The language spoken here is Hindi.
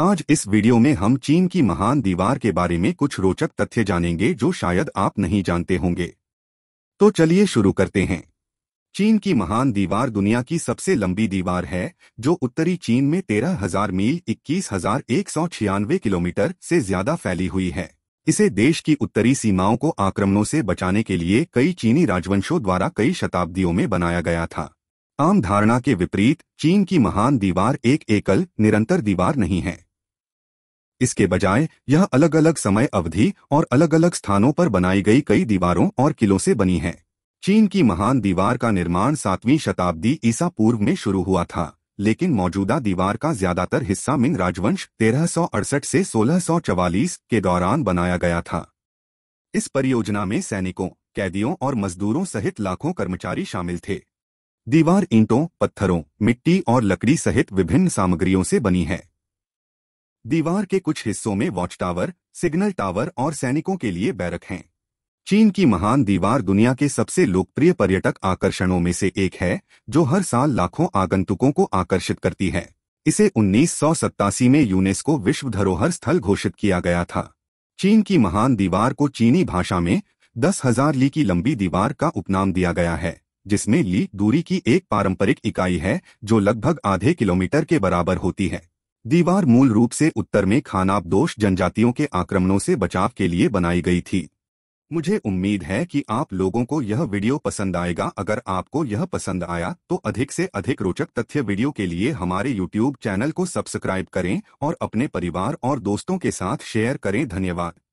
आज इस वीडियो में हम चीन की महान दीवार के बारे में कुछ रोचक तथ्य जानेंगे जो शायद आप नहीं जानते होंगे तो चलिए शुरू करते हैं चीन की महान दीवार दुनिया की सबसे लंबी दीवार है जो उत्तरी चीन में तेरह हजार मील इक्कीस हजार एक सौ छियानवे किलोमीटर से ज्यादा फैली हुई है इसे देश की उत्तरी सीमाओं को आक्रमणों से बचाने के लिए कई चीनी राजवंशों द्वारा कई शताब्दियों में बनाया गया था आम धारणा के विपरीत चीन की महान दीवार एक एकल निरंतर दीवार नहीं है इसके बजाय यह अलग अलग समय अवधि और अलग अलग स्थानों पर बनाई गई कई दीवारों और किलों से बनी है चीन की महान दीवार का निर्माण सातवीं शताब्दी ईसा पूर्व में शुरू हुआ था लेकिन मौजूदा दीवार का ज्यादातर हिस्सा मिंग राजवंश तेरह से सोलह के दौरान बनाया गया था इस परियोजना में सैनिकों कैदियों और मजदूरों सहित लाखों कर्मचारी शामिल थे दीवार ईंटों पत्थरों मिट्टी और लकड़ी सहित विभिन्न सामग्रियों से बनी है दीवार के कुछ हिस्सों में वॉच टावर सिग्नल टावर और सैनिकों के लिए बैरक हैं चीन की महान दीवार दुनिया के सबसे लोकप्रिय पर्यटक आकर्षणों में से एक है जो हर साल लाखों आगंतुकों को आकर्षित करती है इसे उन्नीस में यूनेस्को विश्व धरोहर स्थल घोषित किया गया था चीन की महान दीवार को चीनी भाषा में दस हजार ली की लंबी दीवार का उपनाम दिया गया है जिसमें ली दूरी की एक पारंपरिक इकाई है जो लगभग आधे किलोमीटर के बराबर होती है दीवार मूल रूप से उत्तर में खानाबदोश जनजातियों के आक्रमणों से बचाव के लिए बनाई गई थी मुझे उम्मीद है कि आप लोगों को यह वीडियो पसंद आएगा अगर आपको यह पसंद आया तो अधिक से अधिक रोचक तथ्य वीडियो के लिए हमारे YouTube चैनल को सब्सक्राइब करें और अपने परिवार और दोस्तों के साथ शेयर करें धन्यवाद